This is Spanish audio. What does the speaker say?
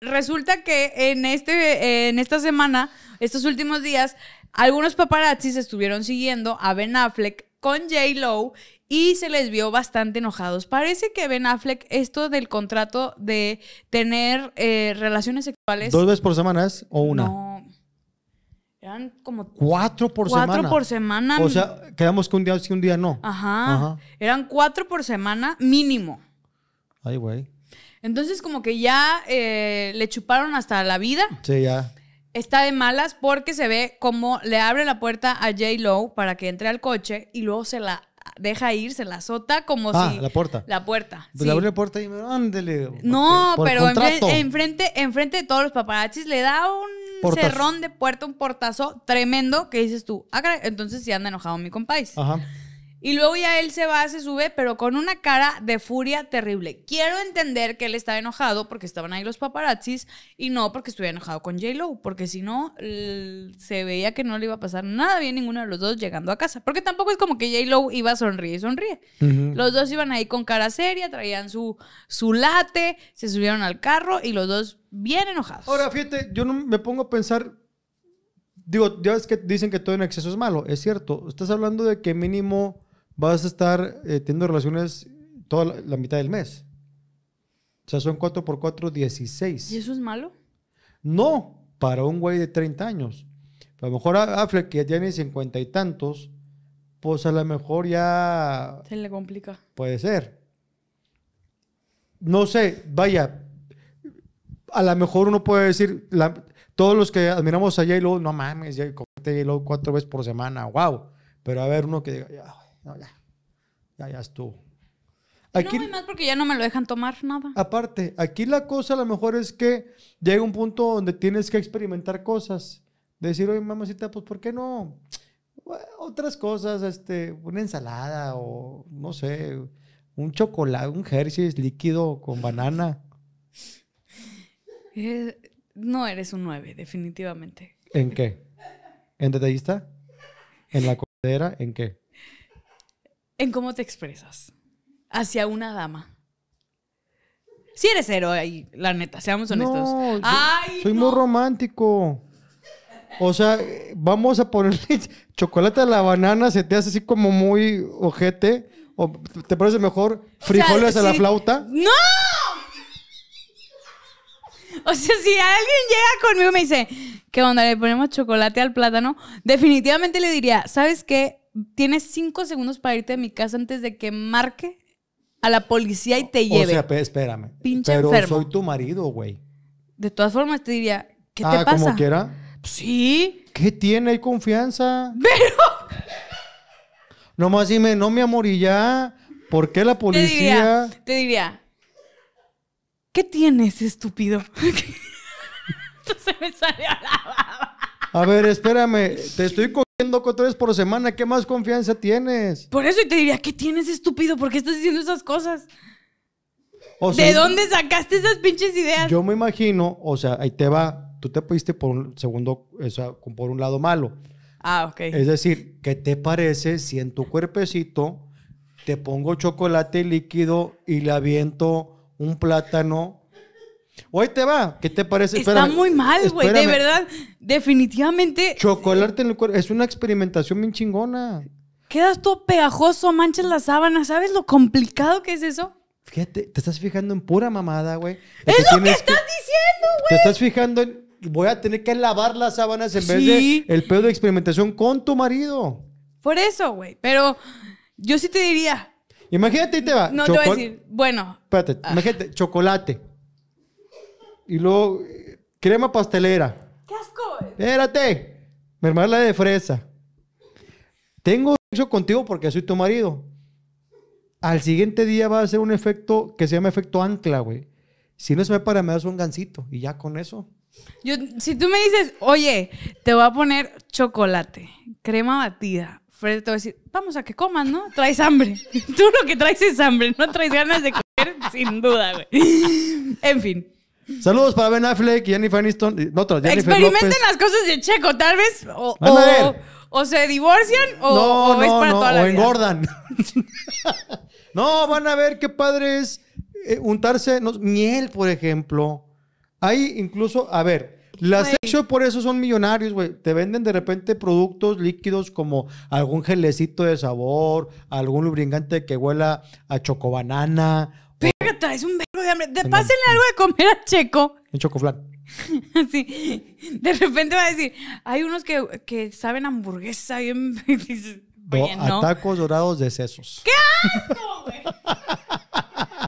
resulta que en, este, en esta semana, estos últimos días, algunos paparazzis estuvieron siguiendo a Ben Affleck con J. Lowe y se les vio bastante enojados. Parece que Ben Affleck, esto del contrato de tener eh, relaciones sexuales. ¿Dos veces por semana o una? No. Eran como. Cuatro por semana. Cuatro por semana. O sea, quedamos que un día sí, un día no. Ajá. Eran cuatro por semana mínimo. Ay, güey. Entonces, como que ya eh, le chuparon hasta la vida. Sí, ya. Está de malas porque se ve como le abre la puerta a J. Lowe para que entre al coche y luego se la deja ir, se la azota como ah, si. La puerta. La puerta. Pues le abre la puerta y me ándele. No, pero enfrente, en de todos los paparazzis le da un cerrón de puerta, un portazo tremendo que dices tú, ah, entonces sí anda enojado mi compáis. Ajá. Y luego ya él se va, se sube, pero con una cara de furia terrible. Quiero entender que él estaba enojado porque estaban ahí los paparazzis y no porque estuviera enojado con J-Lo, porque si no, se veía que no le iba a pasar nada bien ninguno de los dos llegando a casa. Porque tampoco es como que J-Lo iba a sonríe y sonríe. Los dos iban ahí con cara seria, traían su, su late, se subieron al carro y los dos bien enojados. Ahora, fíjate, yo no me pongo a pensar Digo, ya ves que dicen que todo en exceso es malo, es cierto. Estás hablando de que mínimo vas a estar eh, teniendo relaciones toda la, mitad del mes. O sea, son 4 por 4, 16. ¿Y eso es malo? No, para un güey de 30 años. A lo mejor Affleck, que ya tiene 50 y tantos, pues a lo mejor ya... Se le complica. Puede ser. No sé, vaya, a lo mejor uno puede decir, todos los que admiramos a J-Lo, no mames, J-Lo cuatro veces por semana, wow. Pero a ver, uno que diga, no, ya. Ya, ya estuvo. Aquí, no, más porque ya no me lo dejan tomar nada. Aparte, aquí la cosa a lo mejor es que llega un punto donde tienes que experimentar cosas. Decir, oye, mamacita, pues ¿por qué no? otras cosas, este, una ensalada o no sé, un chocolate, un jersey líquido con banana. Eh, no eres un 9, definitivamente. ¿En qué? ¿En detallista? ¿En la cordera? ¿En qué? en cómo te expresas hacia una dama. Si eres héroe, la neta, seamos honestos. soy muy romántico. O sea, vamos a ponerle chocolate a la banana, se te hace así como muy ojete. ¿O te parece mejor frijoles a la flauta? ¡No! O sea, si alguien llega conmigo y me dice, ¿qué onda? ¿Le ponemos chocolate al plátano? Definitivamente le diría, ¿sabes qué? tienes cinco segundos para irte de mi casa antes de que marque a la policía y te lleve. O sea, espérame. Pinche pero soy tu marido, güey. De todas formas te diría, ¿qué te ah, pasa? como quiera. Pues sí. ¿Qué tiene? Hay confianza. Pero. Nomás dime, no, me amor, y ya. ¿Por qué la policía? Te diría, ¿qué tienes, estúpido? Entonces me sale a la baba. A ver, espérame, te estoy viendo cuatro por semana, ¿qué más confianza tienes? Por eso y te diría, ¿qué tienes, estúpido? ¿Por qué estás diciendo esas cosas? ¿De dónde sacaste esas pinches ideas? Yo me imagino, o sea, ahí te va, tú te pusiste por un segundo, o sea, por un lado malo. Ah, ok. Es decir, ¿qué te parece si en tu cuerpecito te pongo chocolate líquido y le aviento un plátano Hoy te va. ¿Qué te parece? Está muy mal, güey. De verdad, definitivamente. Chocolate en el cuerpo. Es una experimentación bien chingona. Quedas todo pegajoso, manchas las sábanas. ¿Sabes lo complicado que es eso? Fíjate, te estás fijando en pura mamada, güey. Es, lo que estás diciendo, güey. Te estás fijando en. Voy a tener que lavar las sábanas en vez de el pedo de experimentación con tu marido. Por eso, güey. Pero yo sí te diría. Imagínate, y te va. No te voy a decir. Bueno. Espérate, ah. imagínate, chocolate. Y luego, crema pastelera. ¡Qué asco! Espérate. mermelada de fresa. Tengo sexo contigo porque soy tu marido. Al siguiente día va a ser un efecto que se llama efecto ancla, güey. Si no se me para, me das un gancito. Y ya con eso. Yo, si tú me dices, oye, te voy a poner chocolate, crema batida, Fred te voy a decir, vamos a que comas, ¿no? Traes hambre. Tú lo que traes es hambre, no traes ganas de comer, sin duda, güey. En fin. Saludos para Ben Affleck y Jennifer Aniston. Experimenten las cosas de Checo, tal vez. O, se divorcian o, no, es para engordan. no, van a ver qué padre es eh, untarse miel, por ejemplo. Hay incluso, a ver, las sexo por eso son millonarios, güey. Te venden de repente productos líquidos como algún gelecito de sabor, algún lubricante que huela a chocobanana es un verbo de hambre. De, pásenle algo de comer a Checo. Un chocoflan. Sí. De repente va a decir, hay unos que, que saben hamburguesa bien. Oye, no. tacos dorados de sesos. ¡Qué asco!